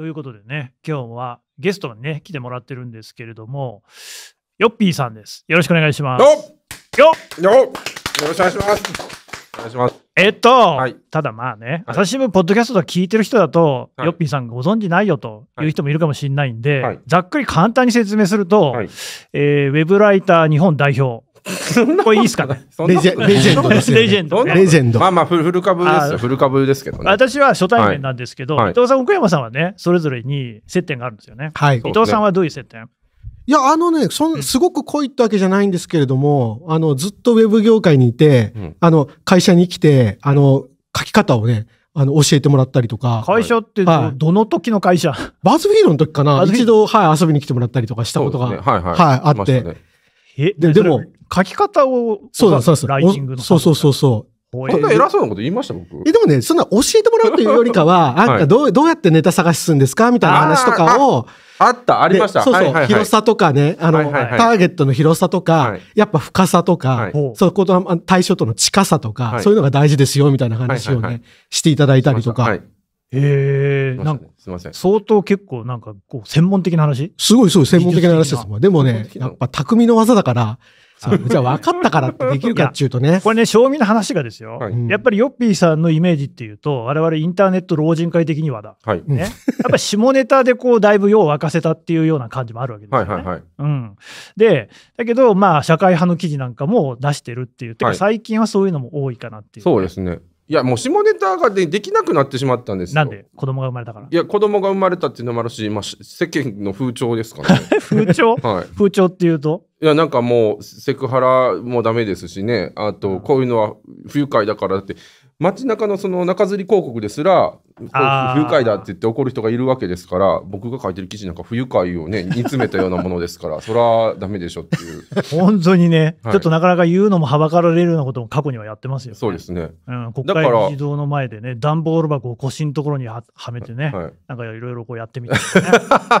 ということでね、今日はゲストにね、来てもらってるんですけれども、ヨッピーさんです。よろしくお願いします。よっよよろしくお願いします。お願いします。えっと、はい、ただまあね、朝日新聞ポッドキャストと聞いてる人だと、はい、ヨッピーさんご存知ないよという人もいるかもしれないんで、はい、ざっくり簡単に説明すると、えー、ウェブライター日本代表、これいいっすかね。レジェレジェンドレジェンド。レジェンド。まあまあ、古株ですよ。古株ですけどね。私は初対面なんですけど、伊藤さん、奥山さんはね、それぞれに接点があるんですよね。はい。伊藤さんはどういう接点いや、あのね、そん、すごく濃いってわけじゃないんですけれども、あの、ずっとウェブ業界にいて、あの、会社に来て、あの、書き方をね、あの、教えてもらったりとか。会社ってど、はと、どの時の会社バズフィードの時かな一度、はい、遊びに来てもらったりとかしたことが、はい、あって。えでも、書き方を、そうだ、そうだ、ライングの。そうそうそうそう。こんな偉そうなこと言いました僕。え、でもね、そんな教えてもらうというよりかは、なんかどう、どうやってネタ探しするんですかみたいな話とかを。あった、ありました。そうそう、広さとかね、あの、ターゲットの広さとか、やっぱ深さとか、そこと対象との近さとか、そういうのが大事ですよ、みたいな話をね、していただいたりとか。ええなんか、すみません。相当結構なんか、こう、専門的な話すごい、すごい、専門的な話ですもん。でもね、やっぱ匠の技だから、じゃあ分かったからってできるかっていうとね。これね、賞味の話がですよ、やっぱりヨッピーさんのイメージっていうと、我々インターネット老人会的にはだ。はい、ね。やっぱり下ネタでこう、だいぶよう沸かせたっていうような感じもあるわけですよね。はいはいはい。うん。で、だけど、まあ、社会派の記事なんかも出してるっていう。てか、最近はそういうのも多いかなっていう、そうですね。いや、もう下ネタがでできなくなってしまったんですよ。なんで子供が生まれたから。いや、子供が生まれたっていうのもあるし、まあ、世間の風潮ですかね。風潮、はい、風潮っていうといや、なんかもう、セクハラもダメですしね。あと、こういうのは不愉快だからって、街中のその中吊り広告ですら、不愉快だって言って怒る人がいるわけですから、僕が書いてる記事なんか不愉快をね、煮詰めたようなものですから、そらダメでしょっていう。本当にね、はい、ちょっとなかなか言うのもはばかられるようなことも過去にはやってますよ、ね、そうですね。うん、国会議自堂の前でね、段ボール箱を腰のところにははめてね、はい、なんかいろいろこうやってみた、ね、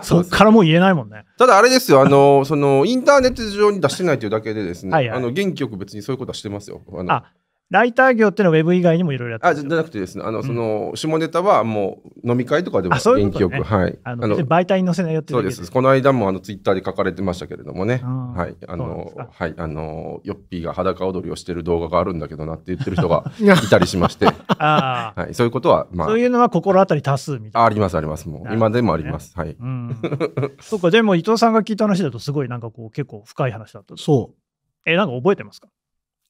そっからもう言えないもんね。ただあれですよ、あの、その、インターネット上に出してないというだけでですね、はいはい、あの元気よく別にそういうことはしてますよ。あのライター業ってのはウェブ以外にもいろいろやってあじゃなくてですね、あの、うん、その、下ネタはもう飲み会とかでも元気よく、ういうね、はい。あの、あの媒体に載せないよってそうです。この間もあのツイッターで書かれてましたけれどもね、はい。あの、はい。あの、ヨッピーが裸踊りをしてる動画があるんだけどなって言ってる人が いたりしまして、はい。そういうことは、まあ。そういうのは心当たり多数みたいな。あります、あります。もう、ね、今でもあります。はい。うん、そうか、でも伊藤さんが聞いた話だとすごいなんかこう、結構深い話だった。そう。え、なんか覚えてますか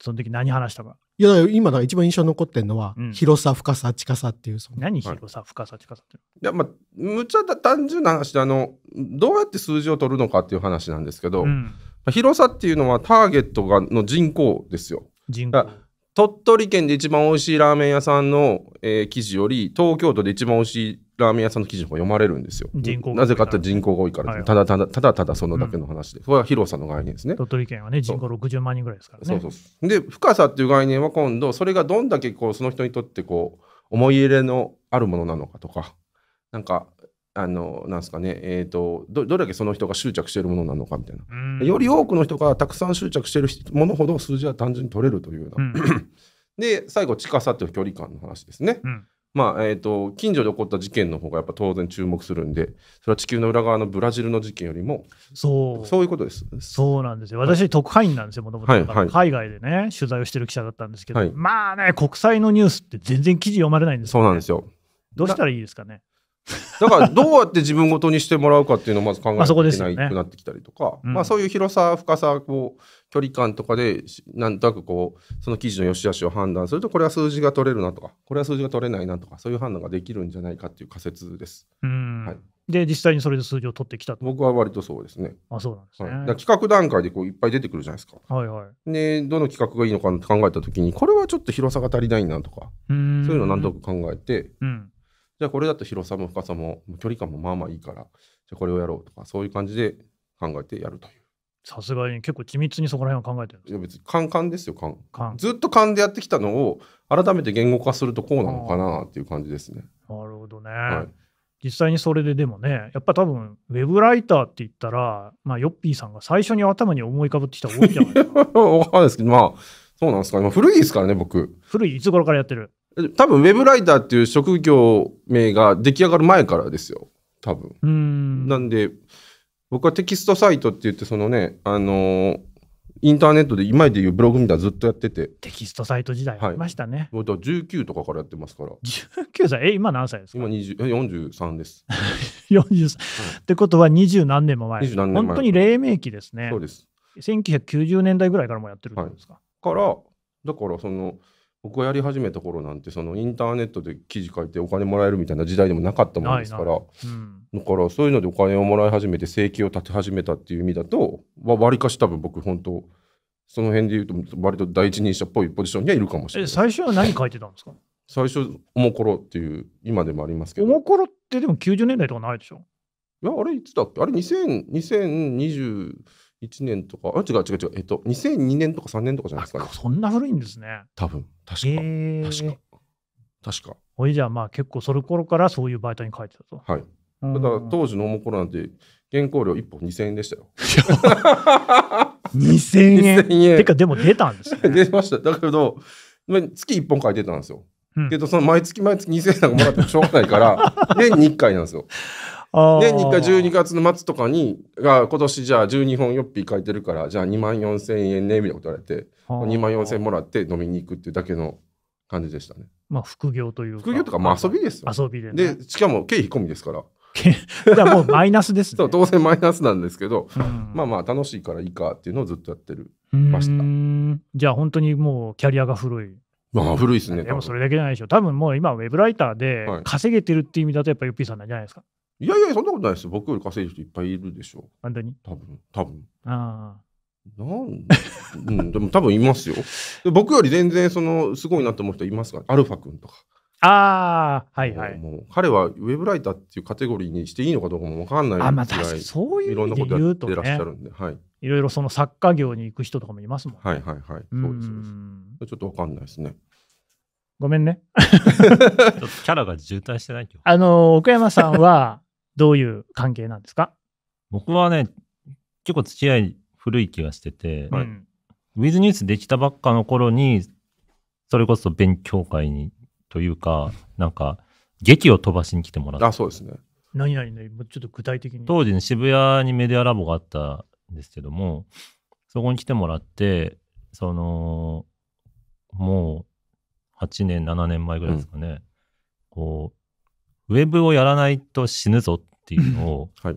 その時何話したか。いや、今だ一番印象に残ってるのは、うん広さ、深さ、近さっていう、そ何広さ、深さ、近さって。いやまあむちゃ単純な話であのどうやって数字を取るのかっていう話なんですけど、うん、広さっていうのはターゲットがの人口ですよ人口。鳥取県で一番美味しいラーメン屋さんの、えー記事より東京都で一番美味しいラーメン屋さんの記事と読まれるんですよ。なぜかって人口が多いから、はい、ただただただただそのだけの話で、うん、それは広さの概念ですね。鳥取県はね人口60万人ぐらいですからね。そうそうそうで深さっていう概念は今度それがどんだけこうその人にとってこう思い入れのあるものなのかとかなんかあのなんすかね、えーと、どれだけその人が執着しているものなのかみたいな、より多くの人がたくさん執着しているものほど数字は単純に取れるというような、うん、で最後近さという距離感の話ですね、うん、まあえーと、近所で起こった事件の方がやっぱ当然注目するんでそれは地球の裏側のブラジルの事件よりもそうそういうことですそうなんですよ私、はい、特派員なんですよもともと海外でね取材をしてる記者だったんですけど、はい、まあね国際のニュースって全然記事読まれないんですよ、ね、そうなんですよどうしたらいいですかねだからどうやって自分ごとにしてもらうかっていうのをまず考えなきゃいけなくなってきたりとか、まあ、ねうん、そういう広さ深さこう距離感とかでなんとなくこうその記事の良し悪しを判断するとこれは数字が取れるなとかこれは数字が取れないなとかそういう判断ができるんじゃないかっていう仮説です。はい、で実際にそれで数字を取ってきた僕は割とそうですね。あそうなんですね、はい、企画段階でこういっぱい出てくるじゃないですか。はいはい、でどの企画がいいのかって考えた時にこれはちょっと広さが足りないなとかそういうのを何となく考えて。うんじゃあこれだと広さも深さも距離感もまあまあいいから、じゃあこれをやろうとか、そういう感じで考えてやるという。さすがに結構緻密にそこら辺は考えてるんですいや別に勘勘ですよ勘勘ずっと勘でやってきたのを改めて言語化するとこうなのかなっていう感じですね。なるほどね、はい、実際にそれででもねやっぱ多分ウェブライターって言ったら、まあ、ヨッピーさんが最初に頭に思い浮かぶってきが多いじゃないですか。わかんないですけどまあそうなんですか、今、古いですからね僕。古いいつ頃からやってる多分ウェブライターっていう職業名が出来上がる前からですよ多分んなんで僕はテキストサイトって言ってそのねあのー、インターネットで今でいうブログみたいなずっとやっててテキストサイト時代ありましたね、はい、僕は19とかからやってますから19歳え今何歳ですか今43です43、う ん、ってことは二十何年も前年前本当に黎明期ですねそうです1990年代ぐらいからもやってるんですか、はい、からだからその僕がやり始めた頃なんてそのインターネットで記事書いてお金もらえるみたいな時代でもなかったもんですから、うん、だからそういうのでお金をもらい始めて生計を立て始めたっていう意味だとわりかし多分僕本当その辺で言うと割と第一人者っぽいポジションにはいるかもしれない最初は何書いてたんですか最初おもころっていう今でもありますけどおもころってでも90年代とかないでしょいやあれいつだっけあれ2 0 2020 1年とかあ違う違う違うえっと2002年とか3年とかじゃないですか、ね、そんな古いんですね多分確か、えー、確か確かほいじゃあまあ結構その頃からそういうバイトに書いてたとはいだから当時のもころなんて原稿料1本2000円でしたよ2000円 ,2000 円てかでも出たんですね 出ましただけど月1本書いてたんですよ、うん、けどその毎月毎月2000円なんかもらってもしょうがないから 年に1回なんですよ年に1回12月の末とかにが今年じゃあ12本ヨッピー書いてるからじゃあ2万4千円ねみたいなこと言われて2万4千円もらって飲みに行くっていうだけの感じでしたね。まあ副業という副業とかまあ遊びですよ。遊びで、ね、でしかも経費込みですから。だ もうマイナスです、ね、当然マイナスなんですけど、うん、まあまあ楽しいからいいかっていうのをずっとやってるましたじゃあ本当にもうキャリアが古いまあ古いですねでもそれだけじゃないでしょう多分もう今ウェブライターで稼げてるっていう意味だとやっぱりヨッピーさんなんじゃないですか、いやいや、そんなことないですよ。僕より稼いでる人いっぱいいるでしょう。本当に多分、多分。ああ。なんうん、でも多分いますよ。僕より全然そのすごいなと思う人いますから、アルファ君とか。ああ、はいはい。もう彼はウェブライターっていうカテゴリーにしていいのかどうかも分かんないあ、まあ確かにそういういろんなことやってらっしゃるんで、ね、はい。いろいろその作家業に行く人とかもいますもんね。はいはいはい。そうですちょっと分かんないですね。ごめんね。キャラが渋滞してないあの奥山さんは、どういう関係なんですか僕はね、結構付き合い古い気がしてて、はい、ウィズニュースできたばっかの頃に、それこそ勉強会にというか、なんか、劇を飛ばしに来てもらった。あ、そうですね。何々の、ちょっと具体的に。当時、ね、渋谷にメディアラボがあったんですけども、そこに来てもらって、その、もう8年、7年前ぐらいですかね、うん、こう、ウェブをやらないと死ぬぞっっていうのを、はい、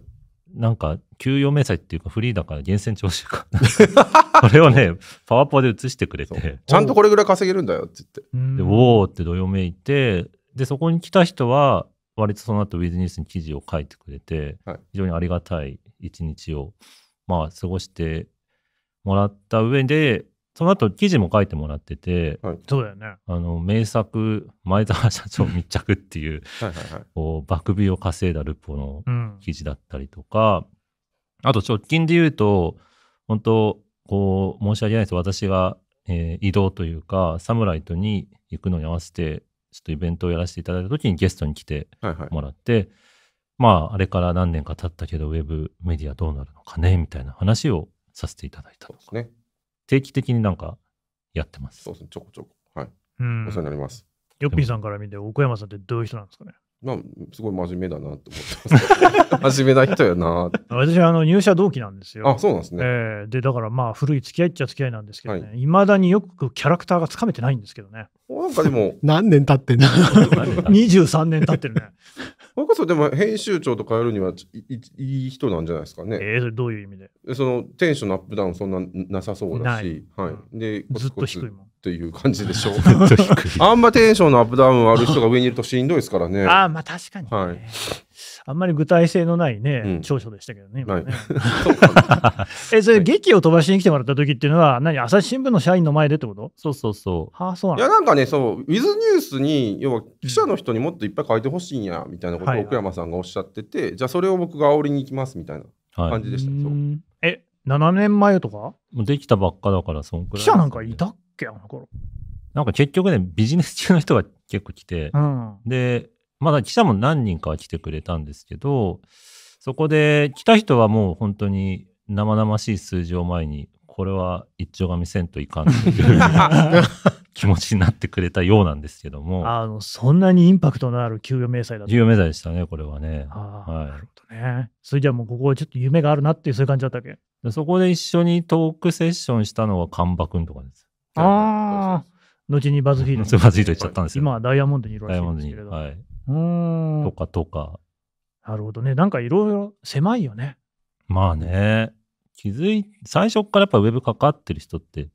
なんか、給与明細っていうか、フリーだから源泉徴収か。これをね、パワポで移してくれて。ちゃんとこれぐらい稼げるんだよって言って。で、ォーってどよめいて、で、そこに来た人は、割とその後、ウィズニュースに記事を書いてくれて、はい、非常にありがたい一日を、まあ、過ごしてもらった上で、その後記事も書いてもらってて、はい、そうだよね。あの、名作、前澤社長密着っていうこう、爆尾を稼いだルポの記事だったりとか、うん、あと直近で言うと、本当こう、申し訳ないです。私が、えー、移動というか、サムライトに行くのに合わせて、ちょっとイベントをやらせていただいた時にゲストに来てもらって、はいはい、まあ、あれから何年か経ったけど、ウェブメディアどうなるのかね、みたいな話をさせていただいたとか。ですね。定期的になんかやってます。そうですね、ちょこちょこ。はい。うん、お世話になります。ヨッピーさんから見て、奥山さんってどういう人なんですかねまあ、すごい真面目だなと思ってます。真面目な人やな私あの入社同期なんですよ。あ、そうなんですね。えー、で、だからまあ、古い付き合いっちゃ付き合いなんですけどね、はいまだによくキャラクターがつかめてないんですけどね。なんかでも。何年経ってんの ?23 年経ってるね。それこそでも編集長とかやるにはいいい人なんじゃないですかね。えー、それどういう意味でそのテンションのアップダウンそんななさそうだし、はい、でずっと低いもん。という感じでしょう あんまテンションのアップダウンある人が上にいるとしんどいですからね。ああ、まあ確かに、ね、はい。あんまり具体性のないね、う ん、長所でしたけどね、今ね。はい、え、それ、劇を飛ばしに来てもらった時っていうのは、何、朝日新聞の社員の前でってことそうそうそう。はあ、そうなんいや、なんかね、そう、ウィズニュースに、要は記者の人にもっといっぱい書いてほしいんや、みたいなことを奥山さんがおっしゃってて、はいじゃあそれを僕が煽りに行きます、みたいな感じでした、はい、え、7年前とかできたばっかだから、そんくらい、記者なんかいたっけ、あの頃。なんか結局ね、ビジネス中の人が結構来て、うん、で、まだ記者も何人かは来てくれたんですけど、そこで来た人はもう本当に生々しい数字を前に、これは一丁紙せんといかんという 気持ちになってくれたようなんですけども。あの、そんなにインパクトのある給与明細だった給与明細でしたね、これはね。はい、なるほどね。それじゃあもうここはちょっと夢があるなっていう、そういう感じだったっけそこで一緒にトークセッションしたのは神ンく君とかです。ああ、後にバズフィードバズフィードっちゃったんですよ。今はダイヤモンドにいるらしいんですけれど。はい。とかとか。なるほどね。なんかいろいろ狭いよね。まあね。気づい、最初からやっぱウェブかかってる人って、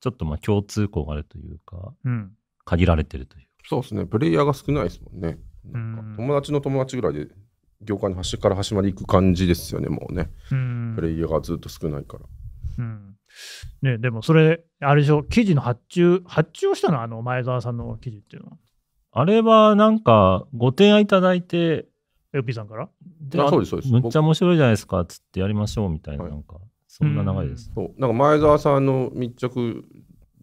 ちょっとまあ共通項があるというか、うん、限られてるという。そうですね。プレイヤーが少ないですもんね。ん友達の友達ぐらいで、業界の端から端まで行く感じですよね、もうね。プレイヤーがずっと少ないから。うんね、でもそれ、あれでしょ、記事の発注、発注をしたの、あの前澤さんの記事っていうのは。あれはなんか、ご提案いただいて、ピーさんからでそうですそうですむっちゃ面白いじゃないですかっつってやりましょうみたいな、なんか、そんな流れです。うん、そうなんか前澤さんの密着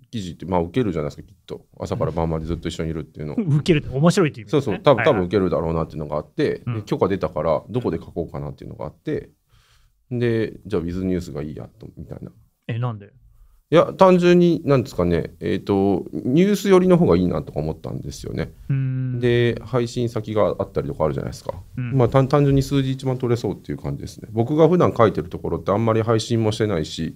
記事って、まあ、受けるじゃないですか、きっと。朝から晩までずっと一緒にいるっていうの。受けるって面白いっていう、ね、そうそう、多分、多分受けるだろうなっていうのがあって、はいはい、許可出たから、どこで書こうかなっていうのがあって、うん、で、じゃあ、ウィズニュースがいいやと、みたいなえ、なんでいや、単純に、なんですかね、えっ、ー、と、ニュース寄りの方がいいなとか思ったんですよね。で、配信先があったりとかあるじゃないですか。うん、まあ単、単純に数字一番取れそうっていう感じですね。僕が普段書いてるところってあんまり配信もしてないし、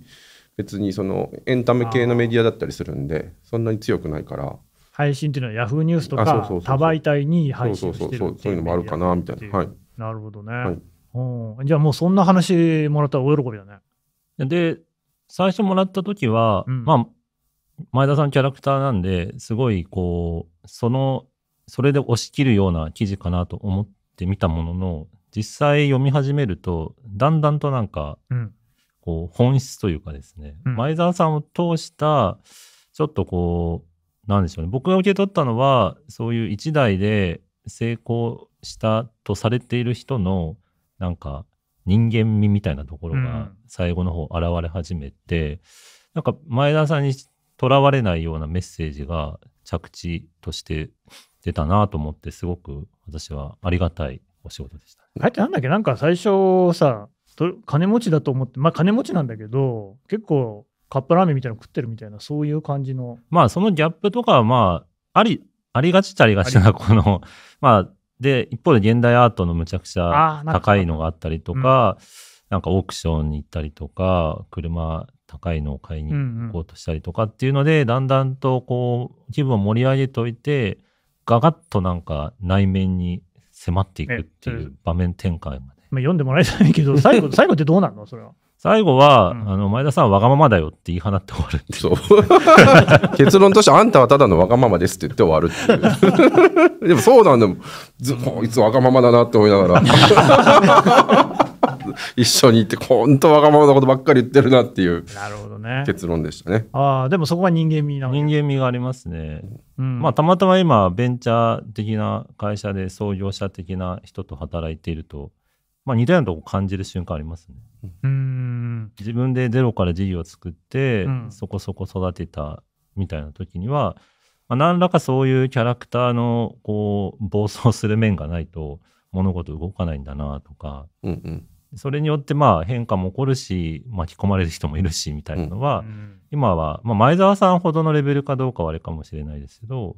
別にそのエンタメ系のメディアだったりするんで、そんなに強くないから。配信っていうのはヤフーニュースとか多媒体に配信してるそうそういうのもあるかな、みたいな。い。なるほどね。はい、じゃあもうそんな話もらったら大喜びだね。で、最初もらった時は、うん、まあ、前田さんキャラクターなんで、すごいこう、その、それで押し切るような記事かなと思ってみたものの、実際読み始めると、だんだんとなんか、うん、こう、本質というかですね、うん、前澤さんを通した、ちょっとこう、なんでしょうね、僕が受け取ったのは、そういう一代で成功したとされている人の、なんか、人間味みたいなところが最後の方現れ始めて、うん、なんか前田さんにとらわれないようなメッセージが着地として出たなと思ってすごく私はありがたいお仕事でした、かえってなんだっけなんか最初さ金持ちだと思ってまあ金持ちなんだけど結構カップラーメンみたいなの食ってるみたいなそういう感じのまあそのギャップとかはまあありありがちっちゃありがちなこのまあで、一方で現代アートのむちゃくちゃ高いのがあったりとか、なんかオークションに行ったりとか、車高いのを買いに行こうとしたりとかっていうので、うんうん、だんだんとこう、気分を盛り上げといて、ガガッとなんか内面に迫っていくっていう場面展開。ね。まあ、読んでもらいたいけど、最後、最後ってどうなのそれは。最後は、うん、あの、前田さんはわがままだよって言い放って終わるそう。結論として、あんたはただのわがままですって言って終わるっていう。でもそうなんだもん。ずこいつわがままだなって思いながら。一緒にいて、本当わがままなことばっかり言ってるなっていう。なるほどね。結論でしたね。ああ、でもそこが人間味な人間味がありますね。うん、まあ、たまたま今、ベンチャー的な会社で創業者的な人と働いていると、まあ、似たようなとこ感じる瞬間ありますね。うん自分でゼロから事業を作って、うん、そこそこ育てたみたいな時には、まあ、何らかそういうキャラクターのこう暴走する面がないと物事動かないんだなとか、うんうんそれによってまあ変化も起こるし巻き込まれる人もいるしみたいなのは、今は、まあ、前澤さんほどのレベルかどうかはあれかもしれないですけど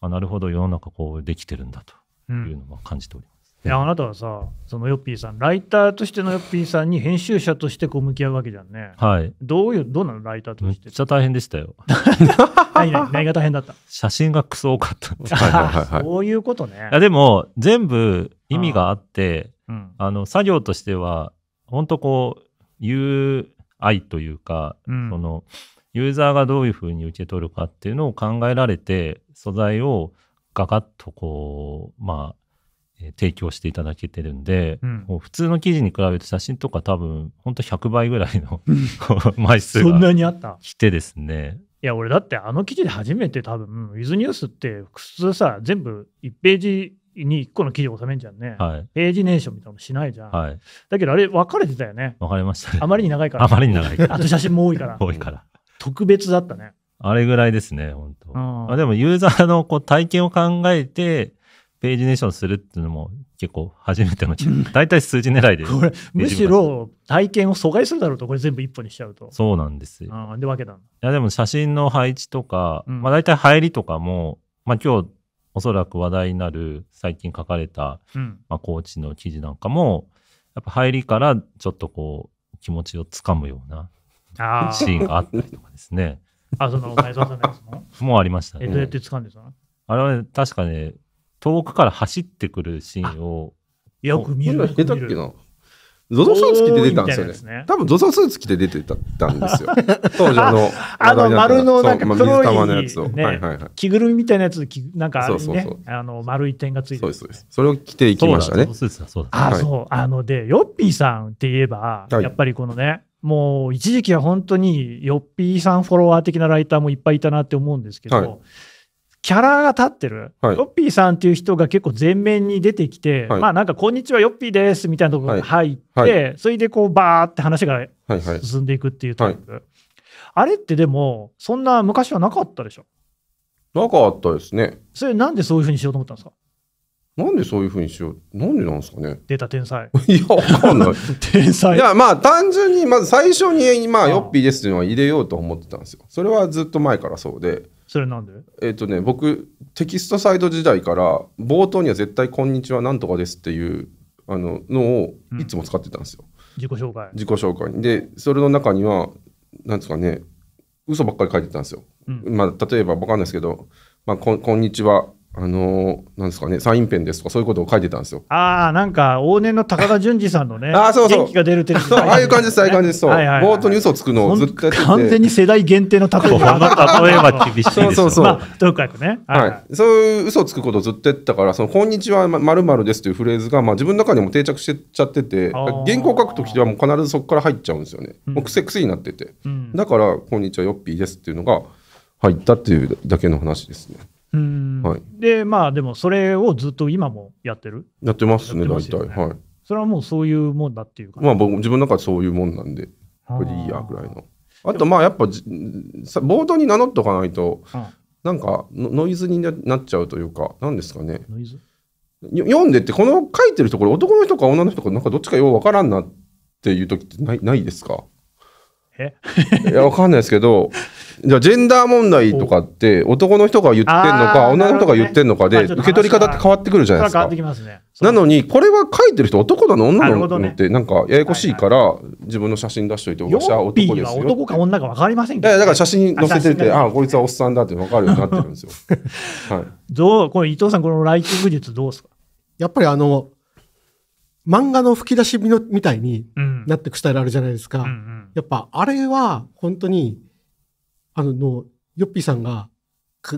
あなるほど世の中こうできてるんだというのは感じております。いやあなたはさそのヨッピーさんライターとしてのヨッピーさんに編集者としてこう向き合うわけじゃんねはいどういうどうなのライターとめっしてちゃ大変でしたよ何何何が大変だった写真がクソ多かったんですはいはいそういうことねいやでも全部意味があってうんあの作業としては本当こう UI というか、うんそのユーザーがどういうふうに受け取るかっていうのを考えられて素材をガガッとこうまあ提供していただけてるんで、うん、普通の記事に比べて写真とか多分本当100倍ぐらいの 枚数がんなにあった来てですねいや俺だってあの記事で初めて多分ウィズニュースって普通さ全部1ページに1個の記事を収めんじゃんね、はい、ページネーションみたいなのしないじゃん、はい、だけどあれ分かれてたよね分かれましたねあまりに長いからあまりに長いからあと写真も多いから多いから特別だったねあれぐらいですね本当、うん、あでもユーザーのこう体験を考えてページネーションするっていうのも結構初めての、大体数字狙いで。これ、むしろ体験を阻害するだろうと、これ全部一本にしちゃうと。そうなんですよ。あで、わけだ。いや、でも写真の配置とか、うん、まあ大体入りとかも、まあ今日、おそらく話題になる最近書かれた、うん、まあ、コーチの記事なんかもやっぱ入りからちょっとこう気持ちをつかむようなシーンがあったりとかですね。あその前澤さんのやつももうありましたね。どうやってつかんでたのあれは確かね遠くから走ってくるシーンを。よく見る。出たっけなゾゾスーツ着て出たんですよね。ね多分ゾゾスーツ着て出てたんですよ。当時あの、あの丸のなんか黒い、のやつを、はいはいはい、着ぐるみみたいなやつで、なんかあ、ね、そうそうそうあの丸い点がついてる、ね、そうですそれを着ていきましたね。そう。あので、ヨッピーさんって言えば、はい、やっぱりこのね、もう一時期は本当にヨッピーさんフォロワー的なライターもいっぱいいたなって思うんですけど、はいキャラが立ってる、はい、ヨッピーさんっていう人が結構前面に出てきて、はい、まあなんか、こんにちは、ヨッピーですみたいなところに入って、はい、それでこう、バーって話が進んでいくっていうタイプ。あれってでも、そんな昔はなかったでしょなかったですね。それ、なんでそういうふうにしようと思ったんですかなんでそういうふうにしよう、なんでなんですかね。出た天才。いや、わかんない。天才。いや、まあ、単純に、まず最初に、まあ、ヨッピーですっていうのは入れようと思ってたんですよ。それはずっと前からそうで。それなんでえっ、ー、とね僕テキストサイド時代から冒頭には絶対「こんにちはなんとかです」っていうあののをいつも使ってたんですよ、うん、自己紹介自己紹介でそれの中にはなんですかね嘘ばっかり書いてたんですよ、うん、まあ、例えば分かんないですけど、まあこ「こんにちはあのなんですかね、サインペンですとか、そういうことを書いてたんですよ。ああ、なんか、往年の高田純次さんのね、あそうそう元気が出るテレビ、ね、ああいう感じです、ああいう感じです、そう、冒頭に嘘つくのをずっとやってて完全に世代限定の高田さん。例えば厳しいです そうそうそう。まあ、とにかくね、はい、はいはいそういう嘘つくことをずっとやったから、その、こんにちはまるですというフレーズが、まあ、自分の中でも定着してちゃってて、原稿書くときはもう必ずそこから入っちゃうんですよね。うん、もう癖癖になってて。うん、だから、こんにちは、よっぴーですっていうのが入ったっていうだけの話ですね。はい、でまあでもそれをずっと今もやってるやってますねますね大体はいそれはもうそういうもんだっていうか、ね、まあ僕自分の中でそういうもんなんでこれでいいやぐらいのあとまあやっぱ冒頭に名乗っとかないと、うん、なんかノイズになっちゃうというか何ですかねノイズ読んでってこの書いてるところ男の人か女の人かなんかどっちかよう分からんなっていう時ってないないですかえいや、わかんないですけど、じゃあジェンダー問題とかって男の人が言ってんのか、女の人が言ってんのかで、受け取り方って変わってくるじゃないですか。なのに、これは書いてる人男なの女なのって、なんかややこしいから、自分の写真出しといて、私は男ですよ。男か女か分かりませんけど、だから写真載せてて、ああ、こいつはおっさんだって分かるようになってるんですよ。はい、どう、これ伊藤さん、このライティング術どうですかやっぱりあの、漫画の吹き出しみのみたいになってくスタイルあるじゃないですか。うんやっぱあれは本当に、あの、ヨッピーさんが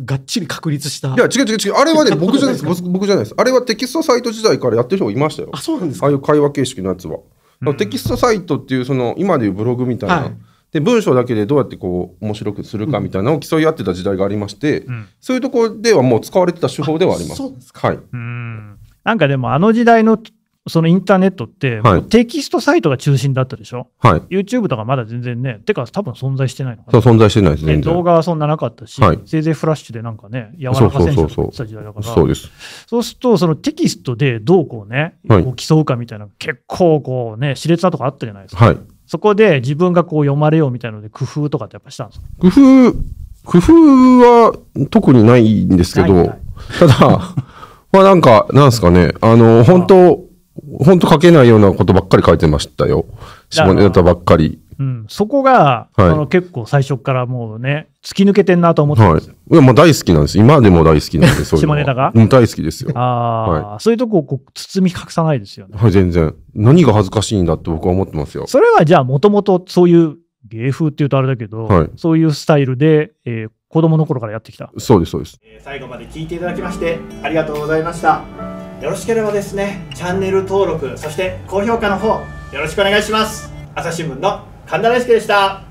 がっちり確立した。いや、違う違う違う。あれはね、僕じゃないです。僕じゃないです。あれはテキストサイト時代からやってる人がいましたよ。あ、そうなんですかああいう会話形式のやつは。テキストサイトっていう、その、今でいうブログみたいな。はい、で文章だけでどうやってこう面白くするかみたいなのを競い合ってた時代がありまして、うん、そういうところではもう使われてた手法ではあります。そうですかはい、うんなんかでもあの時代のそのインターネットって、テキストサイトが中心だったでしょ、はい、YouTube とかまだ全然ね、てか、多分存在してないのかな。存在してないです、全然。動画はそんななかったし、はい、せいぜいフラッシュでなんかね、柔らか選手がた時代だから、そうですそうすると、そのテキストでどうこうね、こう競うかみたいな、結構こうね、熾烈なとこあったじゃないですか。はい、そこで自分がこう読まれようみたいなので、工夫とかってやっぱしたんですか工夫、工夫は特にないんですけど、ないないただ、まあなんか、なんですかね、あの、本当、本当書けないようなことばっかり書いてましたよ。下ネタばっかり。うん、そこが、はい、の結構最初からもうね、突き抜けてんなと思ってはい、いや、大好きなんです。今でも大好きなんで、そういう下ネタがうん、大好きですよ。ああ、はい、そういうとこをこう包み隠さないですよね。はい、全然。何が恥ずかしいんだって僕は思ってますよ。それはじゃあ、もともとそういう芸風っていうとあれだけど、はい、そういうスタイルで、えー、子供の頃からやってきた。そうです、そうです。最後まで聞いていただきまして、ありがとうございました。よろしければですねチャンネル登録そして高評価の方よろしくお願いします朝日新聞の神田大輔でした